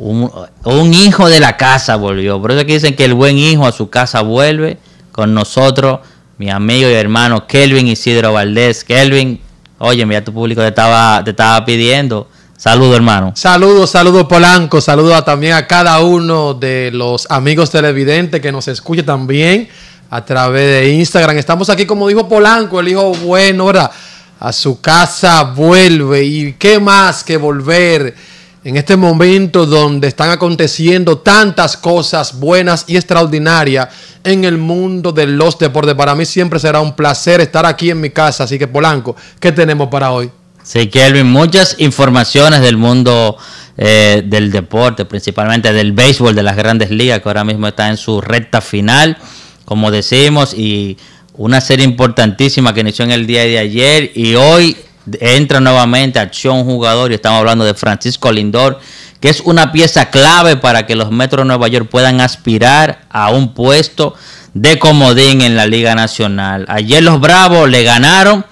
Un, hijo de la casa volvió. Por eso que dicen que el buen hijo a su casa vuelve. Con nosotros, mi amigo y hermano Kelvin Isidro Valdés. Kelvin, oye, mira, tu público te estaba, te estaba pidiendo. Saludos, hermano. Saludos, saludos, Polanco. Saludos también a cada uno de los amigos televidentes que nos escucha también a través de Instagram. Estamos aquí, como dijo Polanco, el hijo bueno, ahora A su casa vuelve. ¿Y qué más que volver? en este momento donde están aconteciendo tantas cosas buenas y extraordinarias en el mundo de los deportes. Para mí siempre será un placer estar aquí en mi casa. Así que Polanco, ¿qué tenemos para hoy? Sí, Kelvin, muchas informaciones del mundo eh, del deporte, principalmente del béisbol, de las grandes ligas, que ahora mismo está en su recta final, como decimos, y una serie importantísima que inició en el día de ayer y hoy entra nuevamente acción jugador y estamos hablando de Francisco Lindor, que es una pieza clave para que los Metros de Nueva York puedan aspirar a un puesto de comodín en la Liga Nacional. Ayer los Bravos le ganaron,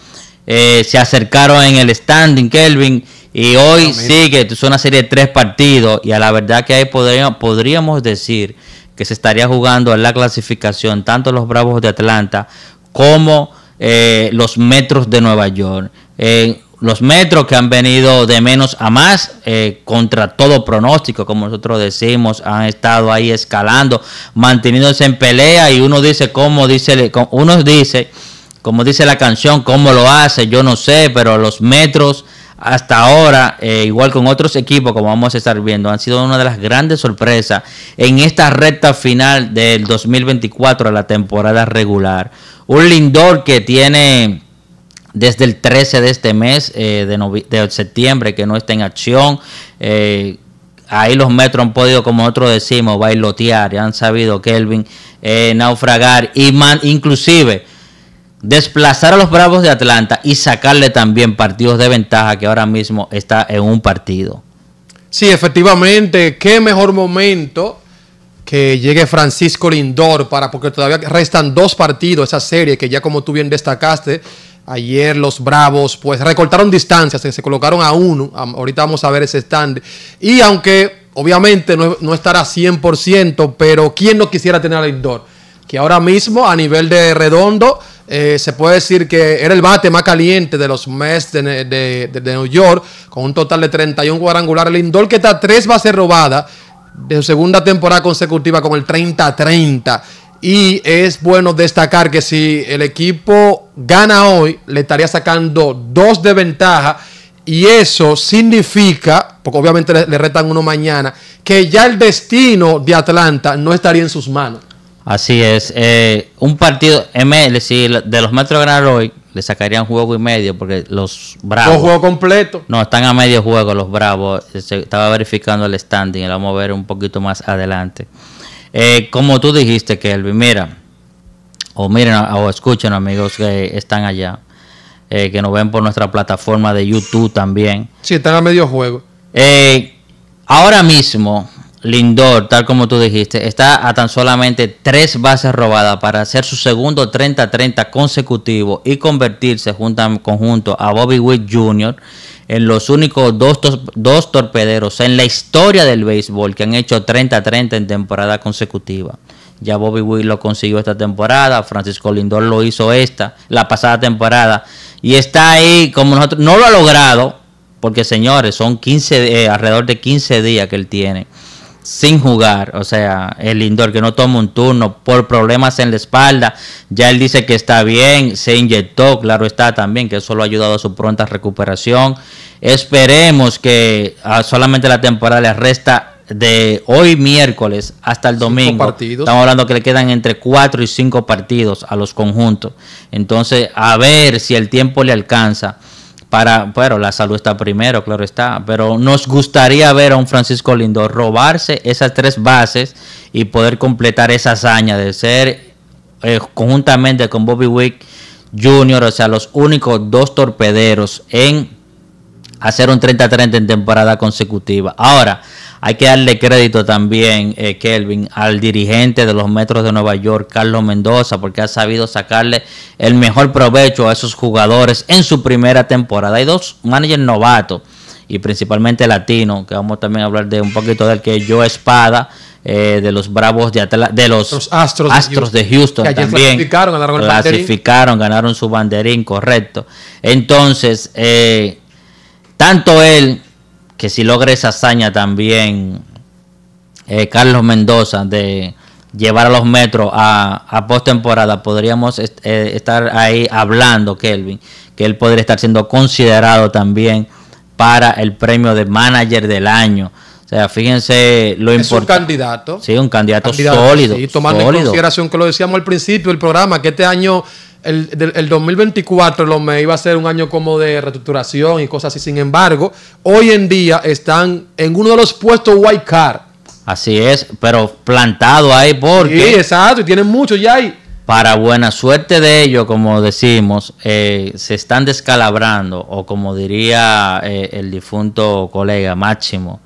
eh, se acercaron en el standing, Kelvin. Y hoy ah, sigue, es una serie de tres partidos y a la verdad que ahí podríamos, podríamos decir que se estaría jugando en la clasificación tanto los Bravos de Atlanta como eh, los metros de Nueva York. Eh, los metros que han venido de menos a más eh, contra todo pronóstico, como nosotros decimos, han estado ahí escalando, manteniéndose en pelea y uno dice dice, uno dice, como dice la canción, cómo lo hace, yo no sé, pero los metros hasta ahora, eh, igual con otros equipos, como vamos a estar viendo, han sido una de las grandes sorpresas en esta recta final del 2024 a la temporada regular. Un Lindor que tiene desde el 13 de este mes eh, de, septiembre que no está en acción. Eh, ahí los metros han podido, como nosotros decimos, bailotear, ya han sabido Kelvin naufragar y inclusive desplazar a los Bravos de Atlanta y sacarle también partidos de ventaja que ahora mismo está en un partido. Sí, efectivamente, qué mejor momento que llegue Francisco Lindor para, porque todavía restan dos partidos esa serie que ya como tú bien destacaste, ayer los Bravos pues recortaron distancias, se colocaron a uno, ahorita vamos a ver ese stand, y aunque obviamente no, no estará 100%, pero ¿quién no quisiera tener a Lindor? Que ahora mismo a nivel de redondo eh, se puede decir que era el bate más caliente de los meses de, New York, con un total de 31 cuadrangulares. el Indol que está tres bases robadas de segunda temporada consecutiva con el 30-30. Y es bueno destacar que si el equipo gana hoy, le estaría sacando dos de ventaja. Y eso significa, porque obviamente le retan uno mañana, que ya el destino de Atlanta no estaría en sus manos. Así es. Eh, un partido ML, de los Metro Gran hoy, le sacarían juego y medio porque los Bravos. ¿Un juego completo? No, están a medio juego los Bravos. Eh, se estaba verificando el standing lo vamos a ver un poquito más adelante. Eh, como tú dijiste, Kelvin, mira, o miren o escuchen, amigos que están allá, que nos ven por nuestra plataforma de YouTube también. Sí, están a medio juego. ahora mismo, Lindor, tal como tú dijiste, está a tan solamente tres bases robadas para hacer su segundo 30-30 consecutivo y convertirse junto conjunto a Bobby Witt Jr. en los únicos dos, torpederos en la historia del béisbol que han hecho 30-30 en temporada consecutiva. Ya Bobby Witt lo consiguió esta temporada, Francisco Lindor lo hizo esta, la pasada temporada, y está ahí como nosotros, no lo ha logrado, porque señores, son 15, eh, alrededor de 15 días que él tiene sin jugar, o sea, el Lindor que no toma un turno por problemas en la espalda, ya él dice que está bien, se inyectó, claro está también, que eso lo ha ayudado a su pronta recuperación. Esperemos que ah, solamente la temporada le resta de hoy miércoles hasta el domingo. Estamos hablando que le quedan entre 4 y 5 partidos a los conjuntos. Entonces, a ver si el tiempo le alcanza para, bueno, la salud está primero, claro está, pero nos gustaría ver a un Francisco Lindor robarse esas tres bases y poder completar esa hazaña de ser eh, conjuntamente con Bobby Wick Jr., o sea, los únicos dos torpederos en hacer un 30-30 en temporada consecutiva. Ahora, hay que darle crédito también, eh, Kelvin, al dirigente de los Metros de Nueva York, Carlos Mendoza, porque ha sabido sacarle el mejor provecho a esos jugadores en su primera temporada. Hay dos manager novatos y principalmente latino, que vamos también a hablar de un poquito del que yo espada. Eh, de los Bravos de de los, Astros, de Houston, también clasificaron, ganaron, clasificaron ganaron su banderín, correcto. Entonces, eh, tanto él, que si logra esa hazaña también, eh, Carlos Mendoza, de llevar a los metros a, postemporada, podríamos eh, estar ahí hablando, Kelvin, que él podría estar siendo considerado también para el premio de manager del año. O sea, fíjense lo importante. Es un candidato. Sí, un candidato, sólido. Y tomando en consideración que lo decíamos al principio del programa, que este año el, 2024 lo me iba a ser un año como de reestructuración y cosas así. Sin embargo, hoy en día están en uno de los puestos white card. Así es, pero plantado ahí porque... Sí, exacto, y tienen mucho ya ahí. Para buena suerte de ellos, como decimos, eh, se están descalabrando, o como diría eh, el difunto colega Máximo,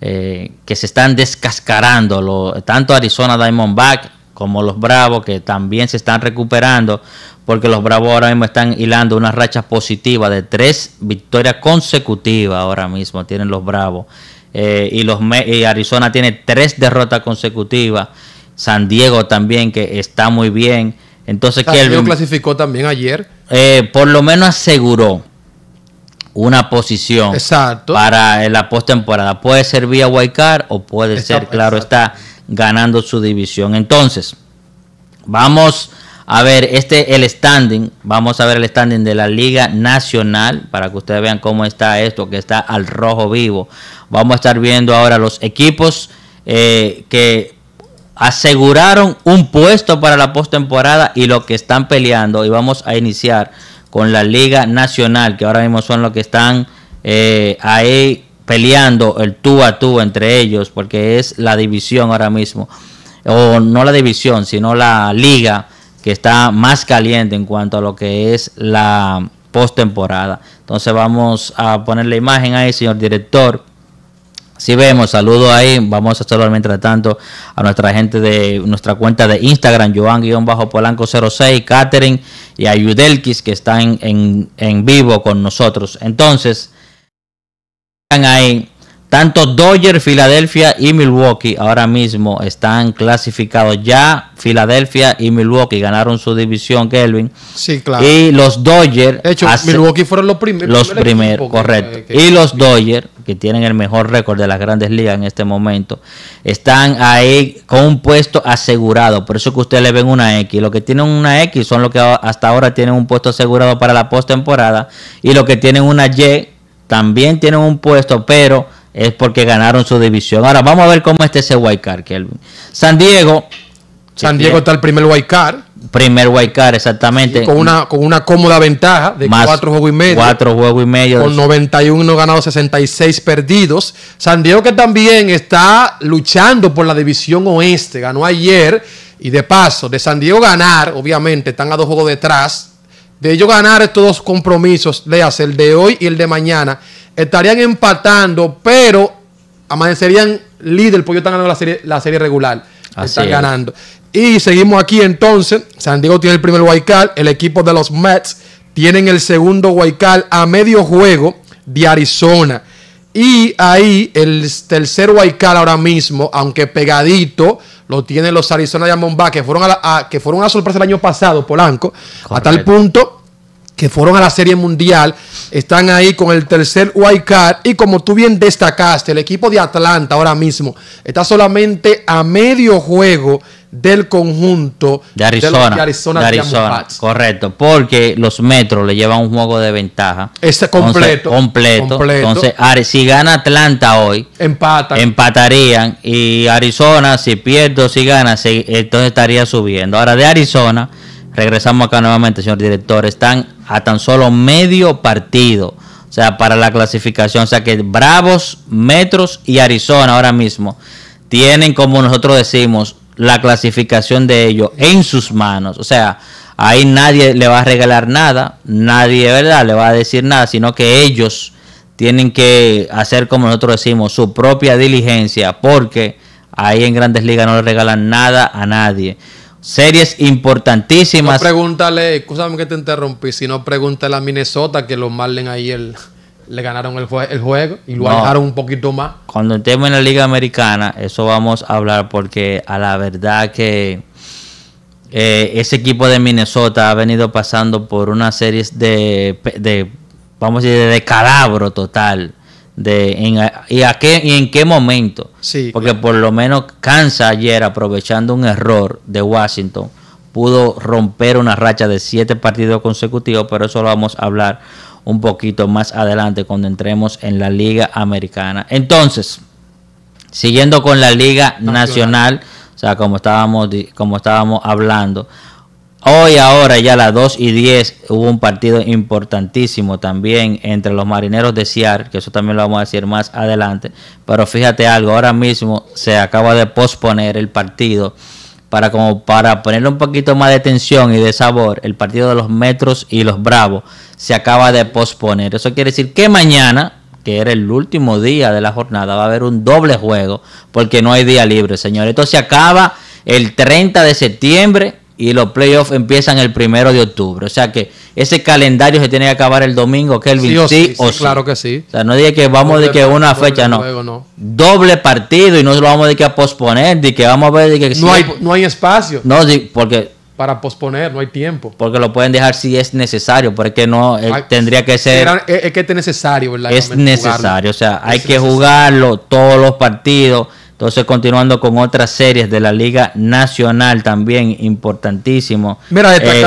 eh, que se están descascarando lo, tanto Arizona Diamondback como los Bravos, que también se están recuperando, porque los Bravos ahora mismo están hilando una racha positiva de tres victorias consecutivas ahora mismo, tienen los Bravos. Eh, y, los, Arizona tiene tres derrotas consecutivas. San Diego también, que está muy bien. Entonces, San Diego clasificó también ayer. Eh, por lo menos aseguró una posición para la postemporada. Puede ser vía Wildcard o puede ser, claro está, ganando su división. Entonces, vamos a ver este el standing, vamos a ver el standing de la Liga Nacional para que ustedes vean cómo está esto que está al rojo vivo. Vamos a estar viendo ahora los equipos eh, que aseguraron un puesto para la postemporada y lo que están peleando y vamos a iniciar con la Liga Nacional que ahora mismo son los que están eh, ahí peleando el tú a tú entre ellos, porque es la división ahora mismo, o no la división, sino la liga que está más caliente en cuanto a lo que es la postemporada. Entonces vamos a poner la imagen ahí, señor director. Si vemos, saludo ahí. Vamos a saludar mientras tanto a nuestra gente de nuestra cuenta de Instagram, Joan-Polanco06, Catherine y a que están en, en vivo con nosotros. Entonces, ahí. Tanto Dodger, Filadelfia y Milwaukee ahora mismo están clasificados ya. Filadelfia y Milwaukee ganaron su división, Kelvin. Sí, claro. Y los Dodgers. De hecho, Milwaukee fueron los primeros. Los primeros, correcto. y los Dodgers, que tienen el mejor récord de las grandes ligas en este momento, están ahí con un puesto asegurado. Por eso que ustedes le ven una X. lo que tienen una X son los que hasta ahora tienen un puesto asegurado para la postemporada. Y los que tienen una Y también tienen un puesto, pero es porque ganaron su división. Ahora vamos a ver cómo está ese que Kelvin. San Diego. San Diego está el primer card. Primer Guaycar exactamente. Con una, con una cómoda ventaja de cuatro juegos y medio. Cuatro juegos y medio. Con 91 ganados, 66 perdidos. San Diego que también está luchando por la división oeste. Ganó ayer. Y de paso, de San Diego ganar, obviamente, están a dos juegos detrás de ellos ganar estos dos compromisos, hacer el de hoy y el de mañana, estarían empatando, pero amanecerían líder porque ellos están ganando la serie, regular. ganando. Y seguimos aquí entonces. San Diego tiene el primer Waikal. El equipo de los Mets tienen el segundo Waikal a medio juego de Arizona. Y ahí el tercer Waikar ahora mismo, aunque pegadito, lo tienen los Arizona Diamondbacks, que fueron a, la, que fueron a sorpresa el año pasado, Polanco, a tal punto que fueron a la Serie Mundial, están ahí con el tercer wild y como tú bien destacaste, el equipo de Atlanta ahora mismo está solamente a medio juego del conjunto de Arizona. Arizona, correcto, porque los Metros le llevan un juego de ventaja. Este completo, completo. Entonces, si gana Atlanta hoy, empatan. empatarían y Arizona, si pierde o si gana, entonces estaría subiendo. Ahora de Arizona, regresamos acá nuevamente, señor director, están a tan solo medio partido. O sea, para la clasificación. O sea que Bravos, Metros y Arizona ahora mismo tienen, como nosotros decimos, la clasificación de ellos en sus manos. O sea, ahí nadie le va a regalar nada, nadie, ¿verdad? Le va a decir nada, sino que ellos tienen que hacer, como nosotros decimos, su propia diligencia, porque ahí en grandes ligas no le regalan nada a nadie series importantísimas. No pregúntale, escúchame que te interrumpí, si no pregúntale a Minnesota que los Marlins ahí le ganaron el, el juego y lo alejaron un poquito más. Cuando estemos en la Liga Americana, eso vamos a hablar porque a la verdad que eh, ese equipo de Minnesota ha venido pasando por una serie de, de vamos a decir, de calabro total de en, y, a qué, y en qué momento. Sí, Porque por lo menos Kansas ayer, aprovechando un error de Washington, pudo romper una racha de siete partidos consecutivos, pero eso lo vamos a hablar un poquito más adelante cuando entremos en la Liga Americana. Entonces, siguiendo con la Liga Nacional, o sea, como estábamos, como estábamos hablando, Hoy, ahora, ya a las 2 y 10, hubo un partido importantísimo también entre los marineros de Ciar, que eso también lo vamos a decir más adelante. Pero fíjate algo, ahora mismo se acaba de posponer el partido para, como para ponerle un poquito más de tensión y de sabor. El partido de los Metros y los Bravos se acaba de posponer. Eso quiere decir que mañana, que era el último día de la jornada, va a haber un doble juego porque no hay día libre, señores. Esto se acaba el 30 de septiembre y los playoffs empiezan el primero de octubre. O sea que ese calendario se tiene que acabar el domingo, Kelvin. Sí, o sí, claro que sí. O sea, no diga que vamos de que una fecha, no. Doble partido y no lo vamos de que a posponer, de que vamos a ver de que... No, hay, no hay espacio. No, porque... Para posponer, no hay tiempo. Porque lo pueden dejar si es necesario, porque no eh, tendría que ser... es, que es necesario, ¿verdad? Es necesario, o sea, hay que jugarlo todos los partidos entonces, continuando con otras series de la Liga Nacional, también importantísimo. Mira, eh,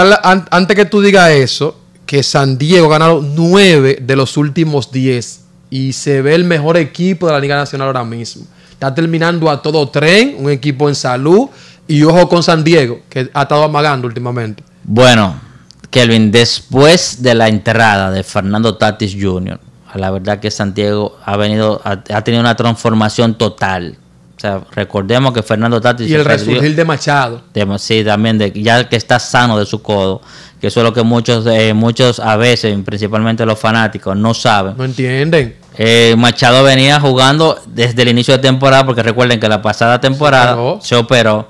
antes que tú digas eso, que San Diego ha ganado nueve de los últimos diez y se ve el mejor equipo de la Liga Nacional ahora mismo. Está terminando a todo tren, un equipo en salud y ojo con San Diego, que ha estado amagando últimamente. Bueno, Kelvin, después de la entrada de Fernando Tatis Jr., la verdad que Santiago ha venido, ha, tenido una transformación total. O sea, recordemos que Fernando Tati... Y el resurgir de Machado. sí, también, ya que está sano de su codo, que eso es lo que muchos, eh, muchos a veces, principalmente los fanáticos, no saben. No entienden. Eh, Machado venía jugando desde el inicio de temporada, porque recuerden que la pasada temporada se, operó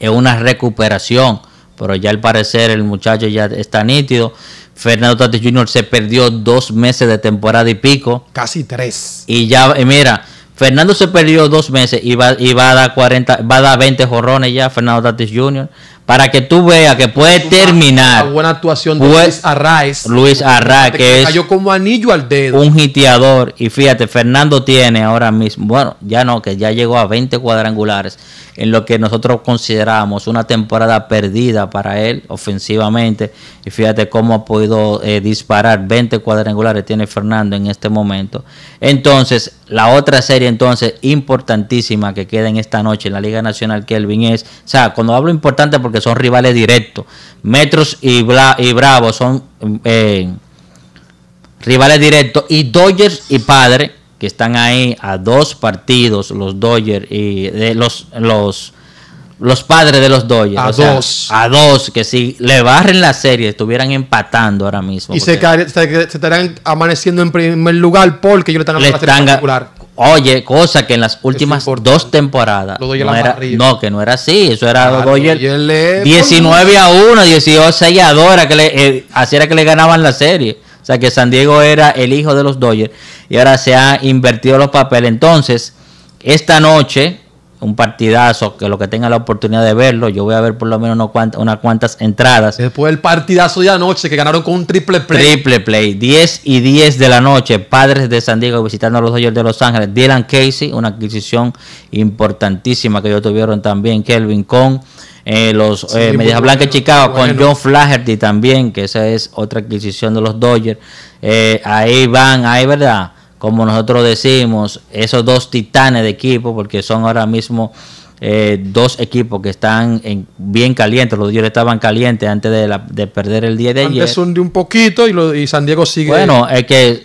en una recuperación, pero ya al parecer el muchacho ya está nítido. Fernando Tatis Jr. se perdió dos meses de temporada y pico. Casi tres. Y ya, mira, Fernando se perdió dos meses y va, va a dar 40, va a dar 20 jorrones ya, Fernando Tatis Jr para que tú veas que puede terminar. Una buena actuación de Luis Arraes Luis Arraes que, es. como anillo al dedo. Un hiteador. Y fíjate, Fernando tiene ahora mismo. Bueno, ya no, que ya llegó a 20 cuadrangulares. En lo que nosotros consideramos una temporada perdida para él ofensivamente. Y fíjate cómo ha podido eh, disparar 20 cuadrangulares tiene Fernando en este momento. Entonces, la otra serie entonces importantísima que queda en esta noche en la Liga Nacional, Kelvin, es. O sea, cuando hablo importante, porque que son rivales directos. Metros y, Bla y Bravo son eh, rivales directos. Y Dodgers y Padre, que están ahí a dos partidos, los Dodgers y de los, los, los padres de los Dodgers. A dos. a dos, que si le barren la serie, estuvieran empatando ahora mismo. Y se, estarán amaneciendo en primer lugar porque ellos le están ganando la Oye, cosa que en las últimas dos temporadas no, que no era así, eso era 19 a 1, 18 a 2, era que le, eh, así era que le ganaban la serie. O sea que San Diego era el hijo de los Dodgers y ahora se han invertido los papeles. Entonces, esta noche un partidazo, que lo que tenga la oportunidad de verlo, yo voy a ver por lo menos unas cuantas entradas. Después el partidazo de anoche que ganaron con un triple play. Triple play, 10 y 10 de la noche, padres de San Diego visitando a los Dodgers de Los Ángeles. Dylan Casey, una adquisición importantísima que ellos tuvieron también, Kelvin con eh, los Media eh, Medias Blancas de Chicago con John Flaherty también, que esa es otra adquisición de los Dodgers. Eh, ahí van, ahí verdad como nosotros decimos, esos dos titanes de equipo, porque son ahora mismo eh, dos equipos que están en, bien calientes, los dioses estaban calientes antes de, perder el día de Antes ayer. de un poquito y, lo, y San Diego sigue. Bueno, es que